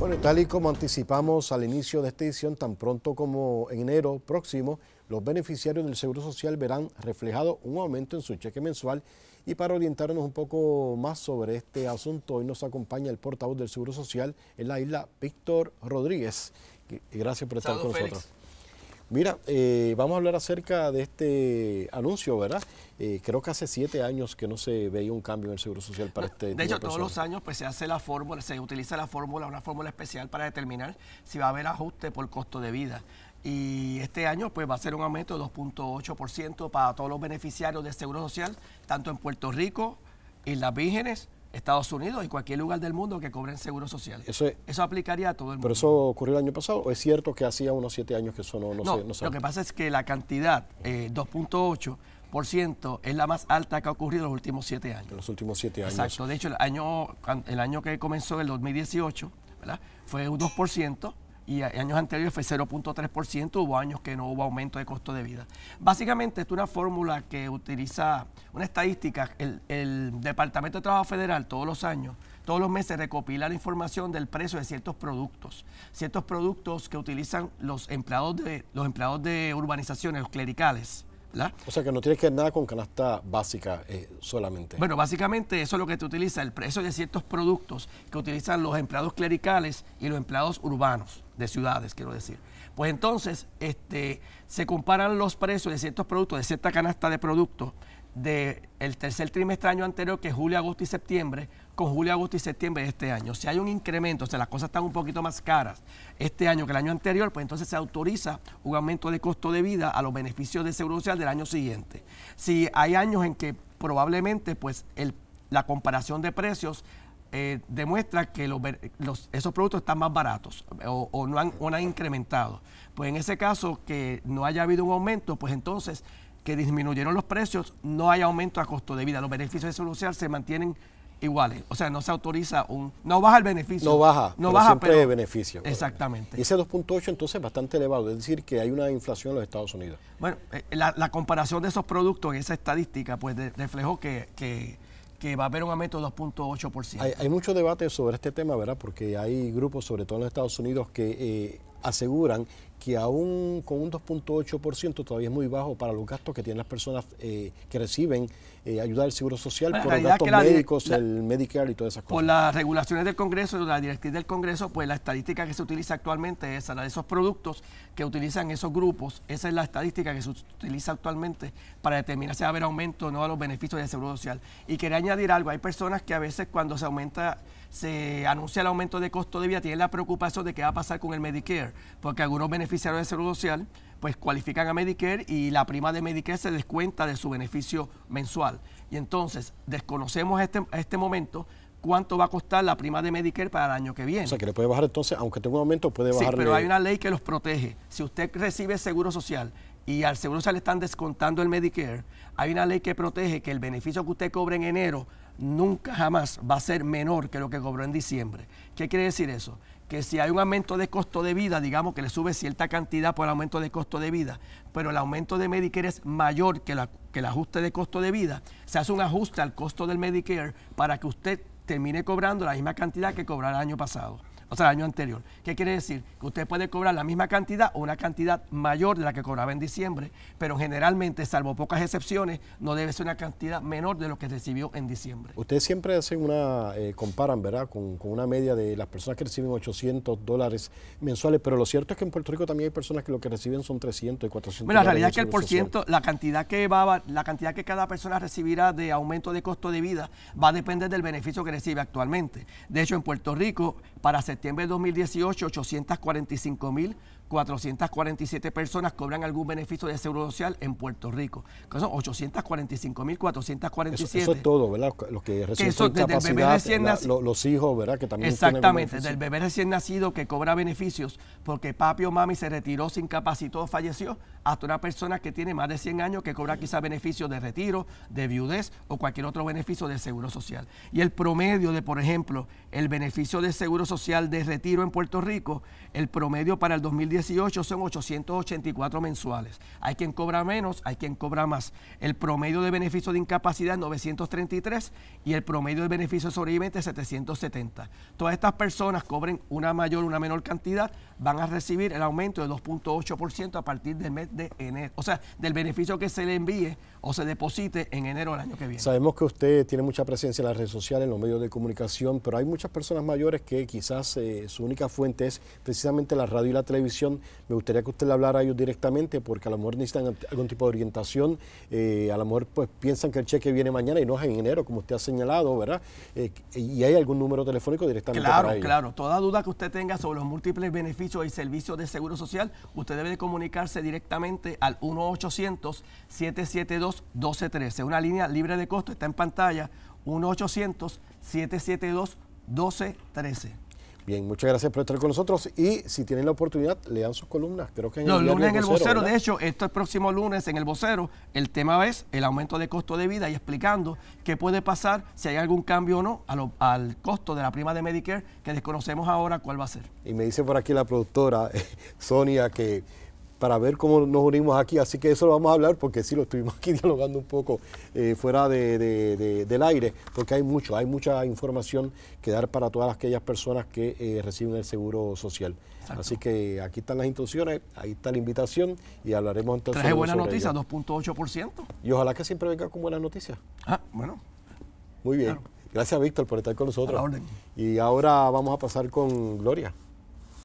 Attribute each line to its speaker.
Speaker 1: Bueno, tal y como anticipamos al inicio de esta edición, tan pronto como en enero próximo, los beneficiarios del Seguro Social verán reflejado un aumento en su cheque mensual. Y para orientarnos un poco más sobre este asunto, hoy nos acompaña el portavoz del Seguro Social en la isla, Víctor Rodríguez. Gracias por estar con nosotros. Mira, eh, vamos a hablar acerca de este anuncio, ¿verdad? Eh, creo que hace siete años que no se veía un cambio en el Seguro Social para este este... De hecho, todos los
Speaker 2: años pues, se hace la fórmula, se utiliza la fórmula, una fórmula especial para determinar si va a haber ajuste por costo de vida. Y este año pues va a ser un aumento de 2.8% para todos los beneficiarios del Seguro Social, tanto en Puerto Rico, Islas Vírgenes, Estados Unidos y cualquier lugar del mundo que cobren seguro social. Eso, aplicaría a todo el mundo. ¿Pero
Speaker 1: eso ocurrió el año pasado o es cierto que hacía unos siete años que eso no, no, Lo que pasa es
Speaker 2: que la cantidad, eh, 2.8%, es la más alta que ha ocurrido en los últimos siete años.
Speaker 1: En los últimos siete años. Exacto.
Speaker 2: De hecho, el año, el año que comenzó, el 2018, ¿verdad? fue un 2% y años anteriores fue 0.3%, hubo años que no hubo aumento de costo de vida. Básicamente, es una fórmula que utiliza una estadística, el, Departamento de Trabajo Federal todos los años todos los meses recopila la información del precio de ciertos productos, ciertos productos que utilizan los empleados de los empleados de urbanizaciones, los clericales,
Speaker 1: o sea que no tienes que ver nada con canasta básica eh, solamente.
Speaker 2: Bueno, básicamente eso es lo que te utiliza, el precio de ciertos productos que utilizan los empleados clericales y los empleados urbanos de ciudades, quiero decir. Pues entonces este, se comparan los precios de ciertos productos, de cierta canasta de productos del el tercer trimestre año anterior, que es julio, agosto y septiembre, con julio, agosto y septiembre de este año. Si hay un incremento, o sea, las cosas están un poquito más caras este año que el año anterior, pues entonces se autoriza un aumento de costo de vida a los beneficios de Seguro Social del año siguiente. Si hay años en que probablemente pues el, la comparación de precios eh, demuestra que los, esos productos están más baratos o, no han, o no han incrementado. Pues en ese caso que no haya habido un aumento, pues entonces que disminuyeron los precios, no hay aumento a costo de vida. Los beneficios de salud se mantienen iguales. O sea, no se autoriza un... No baja el beneficio. No baja. No pero siempre beneficio. Exactamente.
Speaker 1: Y ese 2.8 entonces es bastante elevado. Es decir, que hay una inflación en los Estados Unidos.
Speaker 2: Bueno, eh, la, comparación de esos productos en esa estadística pues reflejó que, que, va a haber un aumento de 2.8%. Hay, hay,
Speaker 1: mucho debate sobre este tema, ¿verdad? Porque hay grupos, sobre todo en los Estados Unidos, que... Eh, aseguran que aún con un 2.8% todavía es muy bajo para los gastos que tienen las personas eh, que reciben eh, ayuda del Seguro Social por los gastos médicos, el Medicare y todas esas cosas. Por
Speaker 2: las regulaciones del Congreso, la directriz del Congreso, pues la estadística que se utiliza actualmente es la de esos productos que utilizan esos grupos. Esa es la estadística que se utiliza actualmente para determinar si va a haber aumento o no a los beneficios del Seguro Social. Y quería añadir algo, hay personas que a veces cuando se aumenta se anuncia el aumento de costo de vida, tienen la preocupación de qué va a pasar con el Medicare, porque algunos beneficios de Seguro Social, pues cualifican a Medicare y la prima de Medicare se descuenta de su beneficio mensual. Y entonces desconocemos este, este momento cuánto va a costar la prima de Medicare para el año que viene. O sea,
Speaker 1: que le puede bajar entonces, aunque tenga un aumento, puede bajar. Sí, pero hay una
Speaker 2: ley que los protege. Si usted recibe seguro social y al seguro social le están descontando el Medicare, hay una ley que protege que el beneficio que usted cobre en enero nunca jamás va a ser menor que lo que cobró en diciembre. ¿Qué quiere decir eso? que si hay un aumento de costo de vida, digamos que le sube cierta cantidad por el aumento de costo de vida, pero el aumento de Medicare es mayor que, el ajuste de costo de vida, se hace un ajuste al costo del Medicare para que usted termine cobrando la misma cantidad que cobró el año pasado o sea, el año anterior. ¿Qué quiere decir? Que usted puede cobrar la misma cantidad o una cantidad mayor de la que cobraba en diciembre, pero generalmente, salvo pocas excepciones, no debe ser una cantidad menor de lo que recibió en diciembre.
Speaker 1: Ustedes siempre hacen una, eh, comparan, ¿verdad?, con, una media de las personas que reciben 800 dólares mensuales, pero lo cierto es que en Puerto Rico también hay personas que lo que reciben son 300 y 400 dólares Bueno, la realidad es que el por ciento,
Speaker 2: la cantidad que, va, la cantidad que cada persona recibirá de aumento de costo de vida va a depender del beneficio que recibe actualmente. De hecho, en Puerto Rico, para 70 septiembre de 2018, 845.447 personas cobran algún beneficio de seguro social en Puerto Rico. Que son 845.447. Eso, es
Speaker 1: todo, ¿verdad? Los que reciben incapacidad, los hijos, ¿verdad? exactamente, del
Speaker 2: bebé recién nacido que cobra beneficios porque papi o mami se retiró, se incapacitó, falleció, hasta una persona que tiene más de 100 años que cobra quizá beneficios de retiro, de viudez o cualquier otro beneficio de seguro social. Y el promedio de, por ejemplo, el beneficio de seguro social de retiro en Puerto Rico, el promedio para el 2018 son 884 mensuales. Hay quien cobra menos, hay quien cobra más. El promedio de beneficio de incapacidad 933 y el promedio de beneficio de sobreviviente 770. Todas estas personas cobren una mayor, o una menor cantidad, van a recibir el aumento de 2.8% a partir del mes de enero, o sea, del beneficio que se le envíe o se deposite en enero del año que viene.
Speaker 1: Sabemos que usted tiene mucha presencia en las redes sociales, en los medios de comunicación, pero hay muchas personas mayores que quizás eh, su única fuente es precisamente la radio y la televisión, me gustaría que usted le hablara a ellos directamente porque a lo mejor necesitan algún tipo de orientación, eh, a lo mejor pues piensan que el cheque viene mañana y no es en enero, como usted ha señalado, ¿verdad? Eh, ¿Y hay algún número telefónico directamente? Claro, claro.
Speaker 2: Toda duda que usted tenga sobre los múltiples beneficios y servicios de Seguro Social, usted debe de comunicarse directamente al 1-800-772-1213. Una línea libre de costo, está en pantalla, 1-800-772-1213.
Speaker 1: Bien, muchas gracias por estar con nosotros y si tienen la oportunidad, lean sus columnas. Creo que en Los el lunes en el vocero,
Speaker 2: de hecho, este próximo lunes en el vocero, el tema es el aumento de costo de vida y explicando qué puede pasar, si hay algún cambio o no, al costo de la prima de Medicare, que desconocemos ahora cuál va a ser.
Speaker 1: Y me dice por aquí la productora, Sonia, que para ver cómo nos unimos aquí. Así que eso lo vamos a hablar porque sí lo estuvimos aquí dialogando un poco eh, fuera del aire, porque hay mucho, hay mucha información que dar para todas aquellas personas que eh, reciben el seguro social. Así que aquí están las instrucciones, ahí está la invitación y hablaremos entonces. Traje buena noticia,
Speaker 2: 2.8%.
Speaker 1: Y ojalá que siempre venga con buenas noticias. Ah, bueno. Muy bien. Gracias, Víctor, por estar con nosotros. Y ahora vamos a pasar con Gloria.